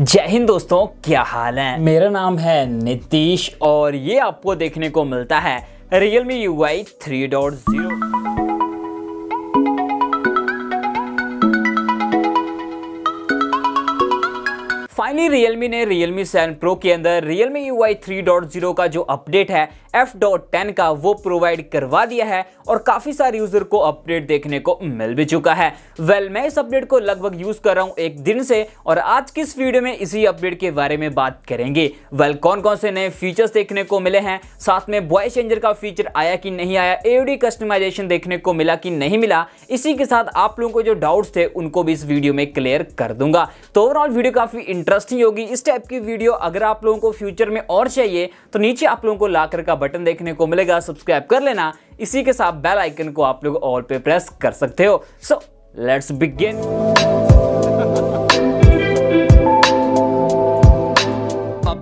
जय हिंद दोस्तों क्या हाल है मेरा नाम है नीतीश और ये आपको देखने को मिलता है Realme 3.0 three dot zero finally Realme ने रियलमी सेवन प्रो के अंदर Realme U I three dot zero का जो अपडेट है एफ डॉट टेन का वो प्रोवाइड करवा दिया है और काफ़ी सारे यूज़र को अपडेट देखने को मिल भी चुका है वेल well, मैं इस अपडेट को लगभग यूज़ कर रहा हूँ एक दिन से और आज की इस वीडियो में इसी अपडेट के बारे में बात करेंगे वेल well, कौन कौन से नए फीचर्स देखने को मिले हैं साथ में वॉइस चेंजर का फीचर आया कि नहीं आया एडी कस्टमाइजेशन देखने को मिला कि नहीं मिला इसी के साथ आप लोगों को जो डाउट्स थे उनको भी इस वीडियो में क्लियर कर दूंगा तो ओवरऑल वीडियो काफ़ी इंटरेस्टिंग होगी इस टाइप की वीडियो अगर आप लोगों को फ्यूचर में और चाहिए तो नीचे आप लोगों को लाकर का बटन देखने को मिलेगा सब्सक्राइब कर लेना इसी के साथ बेल आइकन को आप लोग ऑल पे प्रेस कर सकते हो सो लेट्स बिगिन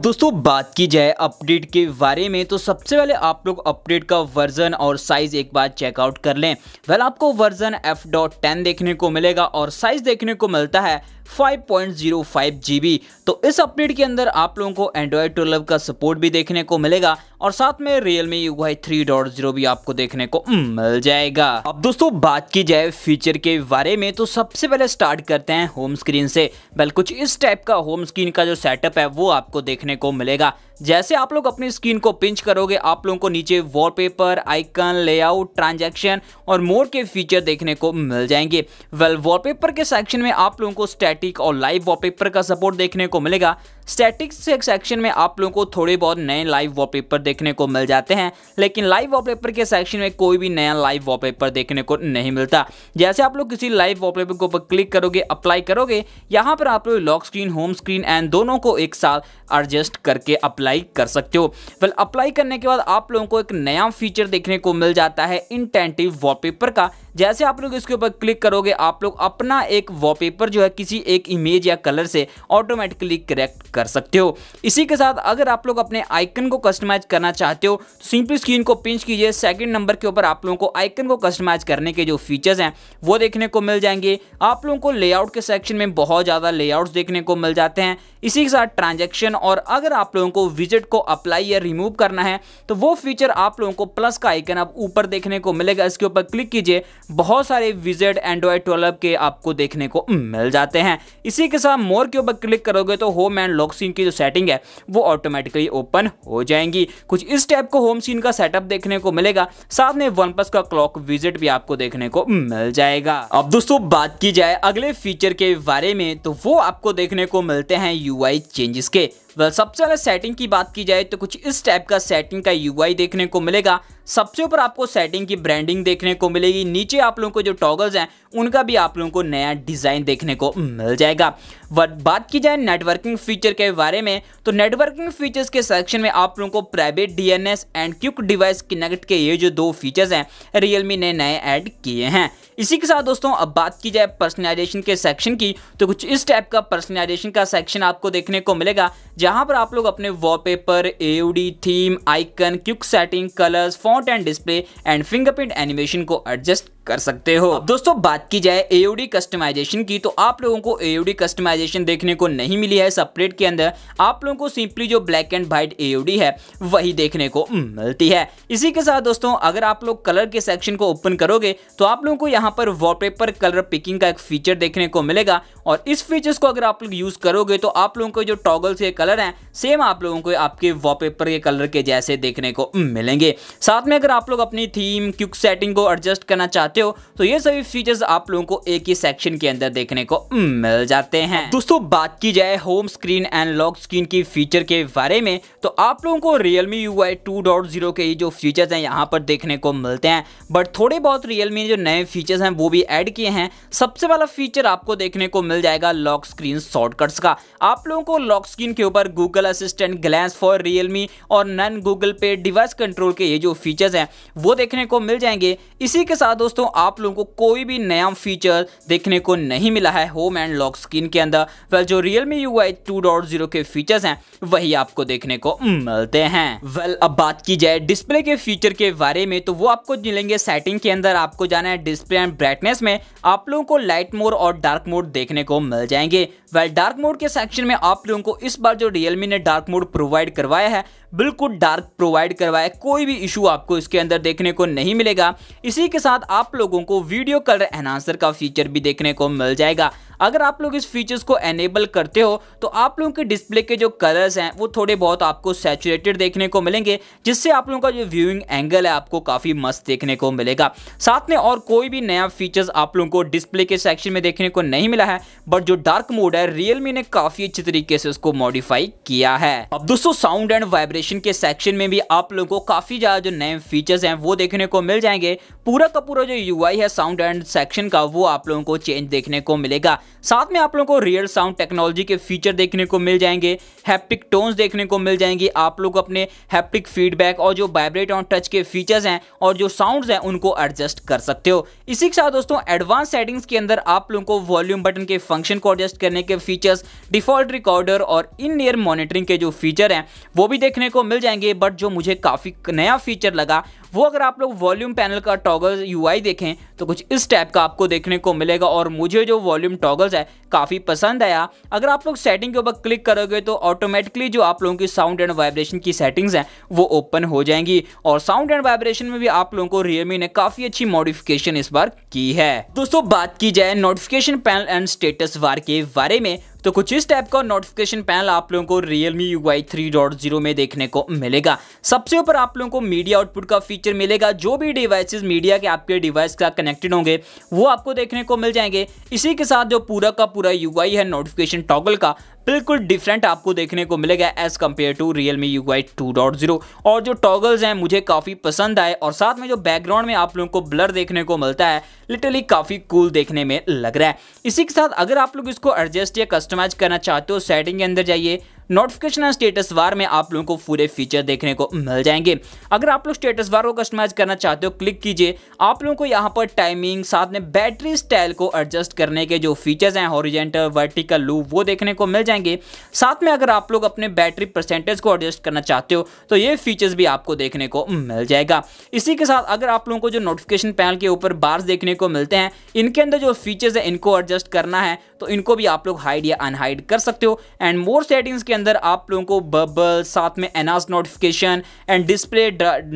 दोस्तों बात की जाए अपडेट के बारे में तो सबसे पहले आप लोग अपडेट का वर्जन और साइज एक बार चेकआउट कर लें वेल आपको वर्जन F.10 देखने को मिलेगा और साइज देखने को मिलता है 5.05 जीबी तो इस अपडेट के अंदर आप लोगों को एंड्रॉयड 12 का सपोर्ट भी देखने को मिलेगा और साथ में Realme UI 3.0 थ्री डॉट भी आपको देखने को मिल जाएगा अब दोस्तों बात की जाए फीचर के बारे में तो सबसे पहले स्टार्ट करते हैं होम स्क्रीन से बल कुछ इस टाइप का होम स्क्रीन का जो सेटअप है वो आपको देखने को मिलेगा जैसे आप लोग अपनी स्क्रीन को पिंच करोगे आप लोगों को नीचे वॉलपेपर, आइकन लेआउट ट्रांजैक्शन और मोर के फीचर देखने को मिल जाएंगे वेल वॉलपेपर के सेक्शन में आप लोगों को स्टेट स्टैटिक और लाइव वॉलपेपर का सपोर्ट देखने को मिलेगा स्टैटिक सेक्शन में आप लोगों को थोड़े बहुत नए लाइव वॉलपेपर देखने को मिल जाते हैं लेकिन लाइव वॉलपेपर के सेक्शन में कोई भी नया लाइव वॉलपेपर देखने को नहीं मिलता जैसे आप लोग किसी लाइव वॉलपेपर को क्लिक करोगे अप्लाई करोगे यहाँ पर आप लोग lock screen home screen and दोनों को एक साथ एडजस्ट करके अप्लाई कर सकते हो वेल अप्लाई करने के बाद आप लोगों को एक नया फीचर देखने को मिल जाता है इंटेंटिव वॉलपेपर का जैसे आप लोग इसके ऊपर क्लिक करोगे आप लोग अपना एक वॉलपेपर जो है किसी एक इमेज या कलर से ऑटोमेटिकली करेक्ट कर सकते हो इसी के साथ अगर आप लोग अपने आइकन को कस्टमाइज करना चाहते हो तो सिंपली स्क्रीन को पिंच कीजिए सेकंड नंबर के ऊपर आप लोगों को आइकन को कस्टमाइज करने के जो फीचर्स हैं वो देखने को मिल जाएंगे आप लोगों को लेआउट के सेक्शन में बहुत ज़्यादा लेआउट्स देखने को मिल जाते हैं इसी के साथ ट्रांजेक्शन और अगर आप लोगों को विजिट को अप्लाई या रिमूव करना है तो वो फीचर आप लोगों को प्लस का आइकन अब ऊपर देखने को मिलेगा इसके ऊपर क्लिक कीजिए बहुत सारे विजेड एंड्रॉयड ट्वेल्व के आपको देखने को मिल जाते हैं इसी के साथ मोर के ऊपर क्लिक करोगे तो होम एंड लॉक सीन की जो सेटिंग है वो ऑटोमेटिकली ओपन हो जाएंगी कुछ इस टाइप को होम सीन का सेटअप देखने को मिलेगा साथ में वन का क्लॉक विजिट भी आपको देखने को मिल जाएगा अब दोस्तों बात की जाए अगले फीचर के बारे में तो वो आपको देखने को मिलते हैं यू चेंजेस के वह सबसे पहले सेटिंग की बात की जाए तो कुछ इस टाइप का सेटिंग का यूआई देखने को मिलेगा सबसे ऊपर आपको सेटिंग की ब्रांडिंग देखने को मिलेगी नीचे आप लोगों को जो टॉगल्स हैं उनका भी आप लोगों को नया डिज़ाइन देखने को मिल जाएगा बात की जाए नेटवर्किंग फीचर के बारे में तो नेटवर्किंग फीचर्स के सेक्शन में आप लोगों को private DNS and quick device connect के ये जो दो फीचर्स हैं रियलमी ने नए ऐड किए हैं इसी के साथ दोस्तों अब बात की जाए पर्सनलाइजेशन के सेक्शन की तो कुछ इस टाइप का पर्सनलाइजेशन का सेक्शन आपको देखने को मिलेगा जहां पर आप लोग अपने wallpaper AOD theme icon quick setting colours font and display and fingerprint animation को एडजस्ट कर सकते हो अब दोस्तों बात की जाए एओडी कस्टमाइजेशन की तो आप लोगों को एओडी कस्टमाइजेशन देखने को नहीं मिली है सपरेट के अंदर आप लोगों को सिंपली जो ब्लैक एंड व्हाइट एओडी है वही देखने को मिलती है इसी के साथ दोस्तों अगर आप लोग कलर के सेक्शन को ओपन करोगे तो आप लोगों को यहाँ पर वॉलपेपर कलर पिकिंग का एक फीचर देखने को मिलेगा और इस फीचर्स को अगर आप लोग यूज करोगे तो आप लोगों को जो टॉगल्स के कलर हैं सेम आप लोगों को आपके वॉलपेपर के कलर के जैसे देखने को मिलेंगे साथ में अगर आप लोग अपनी थीम क्यूक सेटिंग को एडजस्ट करना चाहते हो तो ये सभी फीचर्स आप लोगों को एक ही सेक्शन के अंदर देखने को मिल जाते हैं दोस्तों बात की जाए home screen and lock screen की फीचर के बारे में तो आप लोगों को Realme U I two dot zero के जो फीचर्स हैं यहाँ पर देखने को मिलते हैं बट थोड़े बहुत रियलमी ने जो नए फीचर्स हैं वो भी ऐड किए हैं सबसे पहला फीचर आपको देखने को मिल जाएगा लॉक स्क्रीन शॉर्टकट्स का आप लोगों को लॉक स्क्रीन के ऊपर Google Assistant Glance for Realme और नन गूगल पे डिवाइस कंट्रोल के ये जो फीचर्स हैं वो देखने को मिल जाएंगे इसी के साथ दोस्तों आप लोगों को कोई भी नए नया फीचर देखने को नहीं मिला है होम एंड लॉक स्क्रीन के अंदर वेल जो Realme U I two dot zero के फीचर्स हैं वही आपको देखने को मिलते हैं वेल अब बात की जाए डिस्प्ले के फीचर के बारे में तो वो आपको मिलेंगे सेटिंग के अंदर आपको जाना है डिस्प्ले एंड ब्राइटनेस में आप लोगों को लाइट मोड और डार्क मोड देखने को मिल जाएंगे वेल डार्क मोड के सेक्शन में आप लोगों को इस बार जो रियलमी ने डार्क मोड प्रोवाइड करवाया है बिल्कुल डार्क प्रोवाइड करवाया कोई भी इशू आपको इसके अंदर देखने को नहीं मिलेगा इसी के साथ आप लोगों को वीडियो कलर एनहांसर का फीचर भी देखने को मिल जाएगा अगर आप लोग इस फीचर्स को एनेबल करते हो तो आप लोगों के डिस्प्ले के जो कलर्स हैं वो थोड़े बहुत आपको सेचुरेटेड देखने को मिलेंगे जिससे आप लोगों का जो व्यूइंग एंगल है आपको काफ़ी मस्त देखने को मिलेगा साथ में और कोई भी नया फीचर्स आप लोगों को डिस्प्ले के सेक्शन में देखने को नहीं मिला है बट जो डार्क मोड है रियलमी ने काफ़ी अच्छे तरीके से उसको मॉडिफाई किया है अब दोस्तों साउंड एंड वाइब्रेशन के सेक्शन में भी आप लोगों को काफ़ी ज़्यादा जो नए फीचर्स हैं वो देखने को मिल जाएंगे पूरा का पूरा जो यू है साउंड एंड सेक्शन का वो आप लोगों को चेंज देखने को मिलेगा साथ में आप लोगों को रियल साउंड टेक्नोलॉजी के फीचर देखने को मिल जाएंगे हैप्टिक टोन्स देखने को मिल जाएंगी आप लोग अपने हैप्टिक फीडबैक और जो वाइब्रेट ऑन टच के फीचर्स हैं और जो साउंड्स हैं उनको एडजस्ट कर सकते हो इसी के साथ दोस्तों एडवांस सेटिंग्स के अंदर आप लोगों को वॉल्यूम बटन के फंक्शन को एडजस्ट करने के फीचर्स डिफॉल्ट रिकॉर्डर और इन ईयर मॉनिटरिंग के जो फीचर हैं वो भी देखने को मिल जाएंगे बट जो मुझे काफ़ी नया फीचर लगा वो अगर आप लोग वॉल्यूम पैनल का टॉगल यू देखें तो कुछ इस टाइप का आपको देखने को मिलेगा और मुझे जो वॉल्यूम टॉगल्स है काफ़ी पसंद आया अगर आप लोग सेटिंग के ऊपर क्लिक करोगे तो ऑटोमेटिकली जो आप लोगों की साउंड एंड वाइब्रेशन की सेटिंग्स हैं वो ओपन हो जाएंगी और साउंड एंड वाइब्रेशन में भी आप लोगों को रियलमी ने काफ़ी अच्छी मॉडिफिकेशन इस बार की है दोस्तों बात की जाए notification panel and status bar के बारे में तो कुछ इस टाइप का नोटिफिकेशन पैनल आप लोगों को Realme U I three dot zero में देखने को मिलेगा सबसे ऊपर आप लोगों को मीडिया आउटपुट का फीचर मिलेगा जो भी डिवाइसेस मीडिया के आपके डिवाइस का कनेक्टेड होंगे वो आपको देखने को मिल जाएंगे इसी के साथ जो पूरा का पूरा यू है नोटिफिकेशन टॉगल का बिल्कुल डिफरेंट आपको देखने को मिलेगा as compare to Realme U I और जो टॉगल्स हैं मुझे काफ़ी पसंद आए और साथ में जो बैकग्राउंड में आप लोगों को ब्लर देखने को मिलता है लिटरली काफ़ी कूल देखने में लग रहा है इसी के साथ अगर आप लोग इसको एडजस्ट या कस्टमाइज करना चाहते हो सेटिंग के अंदर जाइए नोटिफिकेशन स्टेटस वार में आप लोगों को पूरे फीचर देखने को मिल जाएंगे अगर आप लोग स्टेटस वार को कस्टमाइज करना चाहते हो क्लिक कीजिए आप लोगों को यहाँ पर टाइमिंग साथ में बैटरी स्टाइल को एडजस्ट करने के जो फीचर्स हैं हॉरिजेंटल वर्टिकल लू वो देखने को मिल जाएंगे साथ में अगर आप लोग अपने बैटरी परसेंटेज को एडजस्ट करना चाहते हो तो ये फीचर्स भी आपको देखने को मिल जाएगा इसी के साथ अगर आप लोगों को जो नोटिफिकेशन पैनल के ऊपर बार्स देखने को मिलते हैं इनके अंदर जो फीचर्स हैं इनको एडजस्ट करना है तो इनको भी आप लोग हाइड या अनहाइड कर सकते हो एंड मोर सेटिंग्स के अंदर आप लोगों को बबल साथ में एनास notification and display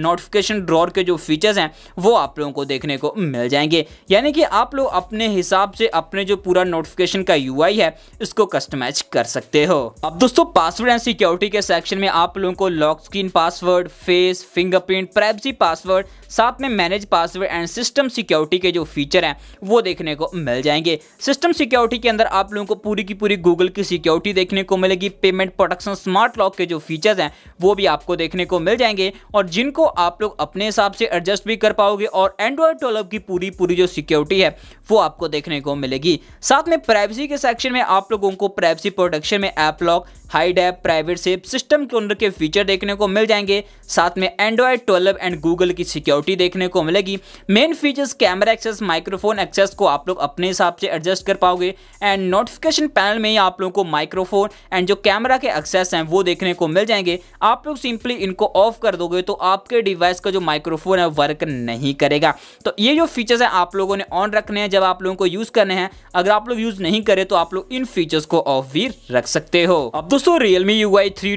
notification drawer के जो फीचर्स हैं वो आप लोगों को देखने को मिल जाएंगे यानी कि आप लोग अपने हिसाब से अपने जो पूरा नोटिफिकेशन का यू है इसको कस्टमाइज कर सकते हो अब दोस्तों पासवर्ड एंड सिक्योरिटी के सेक्शन में आप लोगों को lock screen password face fingerprint privacy password साथ में manage password and system security के जो फीचर हैं वो देखने को मिल जाएंगे सिस्टम सिक्योरिटी के अंदर आप लोगों को पूरी की पूरी गूगल की सिक्योरिटी देखने को मिलेगी payment head production smart lock के जो फीचर्स हैं वो भी आपको देखने को मिल जाएंगे और जिनको आप लोग अपने हिसाब से एडजस्ट भी कर पाओगे और एंड्रॉयड ट्वेल्व की पूरी पूरी जो सिक्योरिटी है वो आपको देखने को मिलेगी साथ में प्राइवेसी के सेक्शन में आप लोगों को प्राइवेसी प्रोटेक्शन में app lock hide app private safe system के अंदर के फीचर देखने को मिल जाएंगे साथ में एंड्रॉयड ट्वेल्व एंड गूगल की सिक्योरिटी देखने को मिलेगी main features camera access microphone access को आप लोग अपने हिसाब से एडजस्ट कर पाओगे एंड नोटिफिकेशन पैनल में ही आप लोगों को माइक्रोफोन एंड जो कैमरा के एक्सेस हैं वो देखने को मिल जाएंगे आप लोग सिंपली इनको ऑफ कर दोगे तो आपके डिवाइस का जो माइक्रोफोन है वर्क नहीं करेगा तो ये जो फीचर्स हैं आप लोगों ने ऑन रखने हैं जब आप लोगों को यूज़ करने हैं अगर आप लोग यूज़ नहीं करें तो आप लोग इन फीचर्स को ऑफ भी रख सकते हो अब दोस्तों रियलमी यू आई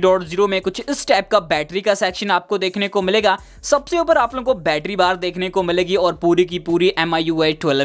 में कुछ इस टाइप का बैटरी का सेक्शन आपको देखने को मिलेगा सबसे ऊपर आप लोगों को बैटरी बार देखने को मिलेगी और पूरी की पूरी एम आई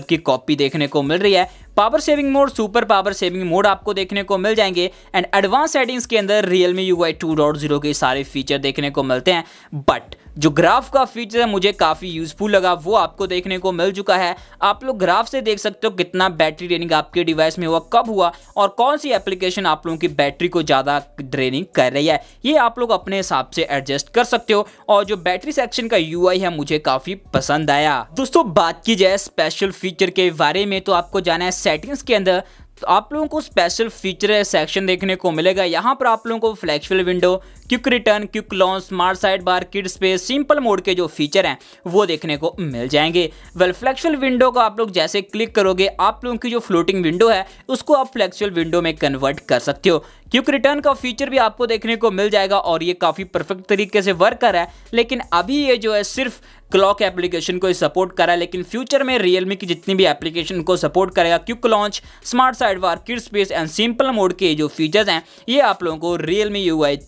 की कॉपी देखने को मिल रही है power saving mode super power saving mode आपको देखने को मिल जाएंगे एंड एडवांस सेटिंग्स के अंदर रियलमी यू आई के सारे फीचर देखने को मिलते हैं बट जो ग्राफ का फीचर है मुझे काफ़ी यूजफुल लगा वो आपको देखने को मिल चुका है आप लोग ग्राफ से देख सकते हो कितना बैटरी ड्रेनिंग आपके डिवाइस में हुआ कब हुआ और कौन सी एप्लीकेशन आप लोगों की बैटरी को ज़्यादा ड्रेनिंग कर रही है ये आप लोग अपने हिसाब से एडजस्ट कर सकते हो और जो बैटरी सेक्शन का यू है मुझे काफ़ी पसंद आया दोस्तों बात की जाए स्पेशल फीचर के बारे में तो आपको जाना है सेटिंग्स के अंदर तो आप लोगों को स्पेशल फीचर सेक्शन देखने को मिलेगा यहाँ पर आप लोगों को flexible window quick return quick launch smart side bar kid space simple mode के जो फीचर हैं वो देखने को मिल जाएंगे वेल फ्लैक्सिबल विंडो को आप लोग जैसे क्लिक करोगे आप लोगों की जो फ्लोटिंग विंडो है उसको आप फ्लैक्सिबल विंडो में कन्वर्ट कर सकते हो क्विक रिटर्न का फीचर भी आपको देखने को मिल जाएगा और ये काफ़ी परफेक्ट तरीके से वर्क कर रहा है लेकिन अभी ये जो है सिर्फ क्लॉक एप्लीकेशन को सपोर्ट करा लेकिन फ्यूचर में रियलमी की जितनी भी एप्लीकेशन को सपोर्ट करेगा quick launch smart side bar kid space and simple mode के जो फीचर्स हैं ये आप लोगों को रियलमी यू आई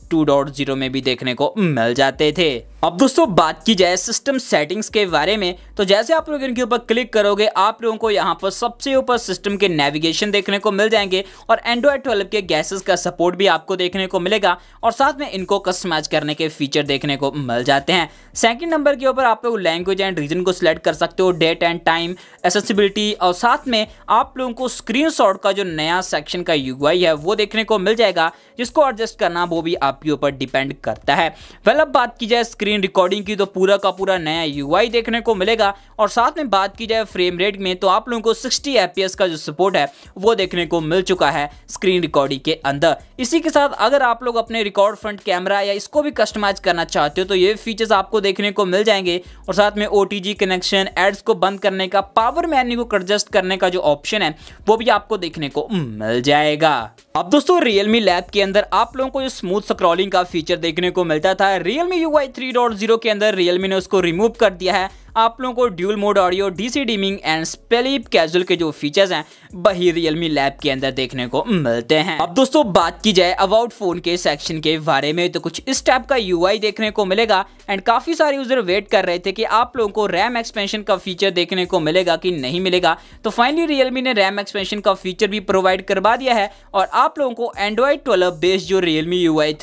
में भी देखने को मिल जाते थे अब दोस्तों बात की जाए सिस्टम सेटिंग्स के बारे में तो जैसे आप लोग इनके ऊपर क्लिक करोगे आप लोगों को यहाँ पर सबसे ऊपर सिस्टम के नेविगेशन देखने को मिल जाएंगे और एंड्रॉयड ट्वेल्व के गैसेस का सपोर्ट भी आपको देखने को मिलेगा और साथ में इनको कस्टमाइज करने के फीचर देखने को मिल जाते हैं सेकेंड नंबर के ऊपर आप लोग लैंग्वेज एंड रीजन को सिलेक्ट कर सकते हो डेट एंड टाइम एसेसिबिलिटी और साथ में आप लोगों को स्क्रीन का जो नया सेक्शन का यू है वो देखने को मिल जाएगा जिसको एडजस्ट करना वो भी आपके ऊपर डिपेंड करता है वेल अब बात की जाए स्क्रीन स्क्रीन रिकॉर्डिंग की तो पूरा का पूरा नया यूआई देखने को मिलेगा और साथ में बात की जाए फ्रेम रेट में तो आप लोगों को 60 एफ का जो सपोर्ट है वो देखने को मिल चुका है स्क्रीन रिकॉर्डिंग के अंदर इसी के साथ अगर आप लोग अपने रिकॉर्ड फ्रंट कैमरा या इसको भी कस्टमाइज करना चाहते हो तो ये फीचर्स आपको देखने को मिल जाएंगे और साथ में ओ कनेक्शन एड्स को बंद करने का पावर मैन्यू को एडजस्ट करने का जो ऑप्शन है वो भी आपको देखने को मिल जाएगा अब दोस्तों रियलमी लैब के अंदर आप लोगों को जो स्मूथ स्क्रॉलिंग का फीचर देखने को मिलता था रियलमी यू आई थ्री 3.0 के अंदर रियलमी ने उसको रिमूव कर दिया है आप लोगों को dual mode audio DC dimming and स्पेलिप कैजुअल के जो फीचर्स हैं वही रियलमी लैब के अंदर देखने को मिलते हैं अब दोस्तों बात की जाए अबाउट फोन के सेक्शन के बारे में तो कुछ इस टाइप का यूआई देखने को मिलेगा एंड काफी सारे यूजर वेट कर रहे थे कि आप लोगों को रैम एक्सपेंशन का फीचर देखने को मिलेगा कि नहीं मिलेगा तो फाइनली रियलमी ने रैम एक्सपेंशन का फीचर भी प्रोवाइड करवा दिया है और आप लोगों को एंड्रॉयड ट्वेल्व बेस्ड जो रियलमी यू आई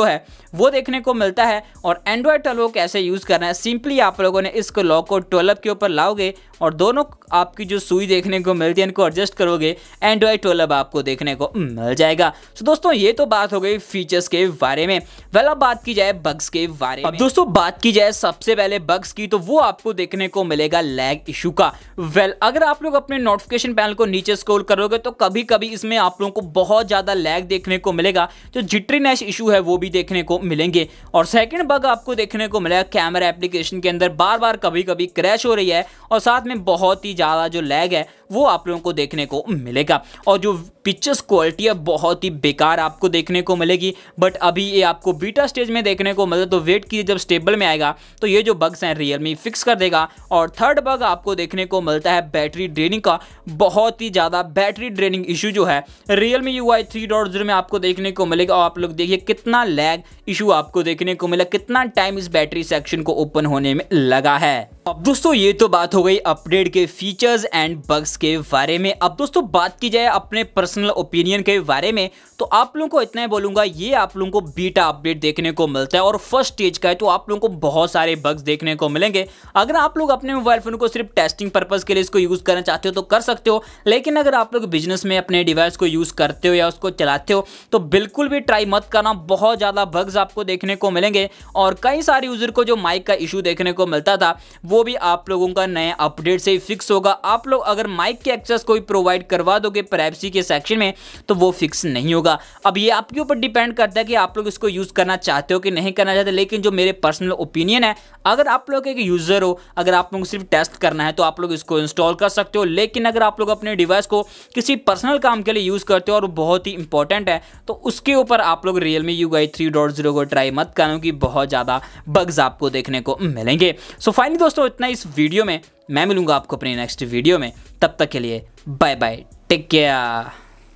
है वो देखने को मिलता है और एंड्रॉयड ट्वेल्व कैसे यूज करना है सिंपली आप लोगों ने इसको इसको लॉक को ट्वेल्व के ऊपर लाओगे और दोनों आपकी जो सुई देखने को मिलती है इनको एडजस्ट करोगे एंड्रॉयड ट्वेल्व आपको देखने को मिल जाएगा तो दोस्तों ये तो बात हो गई फीचर्स के बारे में वेल अब बात की जाए बग्स के बारे में अब दोस्तों बात की जाए सबसे पहले बग्स की तो वो आपको देखने को मिलेगा लैग इशू का वेल अगर आप लोग अपने नोटिफिकेशन पैनल को नीचे स्कोल करोगे तो कभी कभी इसमें आप लोगों को बहुत ज़्यादा लैग देखने को मिलेगा जो जिट्रीनेश इशू है वो भी देखने को मिलेंगे और सेकेंड बग आपको देखने को मिलेगा कैमरा एप्लीकेशन के अंदर बार बार कभी कभी क्रैश हो रही है और साथ में बहुत ही ज़्यादा जो लैग है वो आप लोगों को देखने को मिलेगा और जो पिक्चर्स क्वालिटी अब बहुत ही बेकार आपको देखने को मिलेगी बट अभी ये आपको बीटा स्टेज में देखने को मिले तो वेट कीजिए जब स्टेबल में आएगा तो ये जो बग्स हैं रियलमी फिक्स कर देगा और थर्ड बग आपको देखने को मिलता है बैटरी ड्रेनिंग का बहुत ही ज़्यादा बैटरी ड्रेनिंग इशू जो है Realme U I three dot zero में आपको देखने को मिलेगा और आप लोग देखिए कितना लैग इशू आपको देखने को मिला कितना टाइम इस बैटरी सेक्शन को ओपन होने में लगा है अब दोस्तों ये तो बात हो गई अपडेट के फीचर्स एंड बग्स के बारे में अब दोस्तों बात की जाए अपने पर्सनल ओपिनियन के बारे में तो आप लोगों को इतना ही बोलूंगा ये आप लोगों को बीटा अपडेट देखने को मिलता है और फर्स्ट स्टेज का है तो आप लोगों को बहुत सारे बग्स देखने को मिलेंगे अगर आप लोग अपने मोबाइल फ़ोन को सिर्फ टेस्टिंग पर्पज़ के लिए इसको यूज़ करना चाहते हो तो कर सकते हो लेकिन अगर आप लोग बिजनेस में अपने डिवाइस को यूज़ करते हो या उसको चलाते हो तो बिल्कुल भी ट्राई मत करना बहुत ज़्यादा बग्स आपको देखने को मिलेंगे और कई सारे यूज़र को जो माइक का इशू देखने को मिलता था वो भी आप लोगों का नए अपडेट से ही फिक्स होगा आप लोग अगर माइक के एक्सेस कोई प्रोवाइड करवा दोगे प्राइवेसी के सेक्शन में तो वो फिक्स नहीं होगा अब ये आपके ऊपर डिपेंड करता है कि आप लोग इसको यूज़ करना चाहते हो कि नहीं करना चाहते लेकिन जो मेरे पर्सनल ओपिनियन है अगर आप लोग एक यूज़र हो अगर आप लोग सिर्फ टेस्ट करना है तो आप लोग इसको इंस्टॉल कर सकते हो लेकिन अगर आप लोग अपने डिवाइस को किसी पर्सनल काम के लिए यूज़ करते हो और बहुत ही इंपॉर्टेंट है तो उसके ऊपर आप लोग Realme U I three dot zero को ट्राई मत करो कि बहुत ज़्यादा बग्स आपको देखने को मिलेंगे सो फाइनली दोस्तों इतना इस वीडियो में मैं मिलूंगा आपको अपने नेक्स्ट वीडियो में तब तक के लिए बाय बाय टेक केयर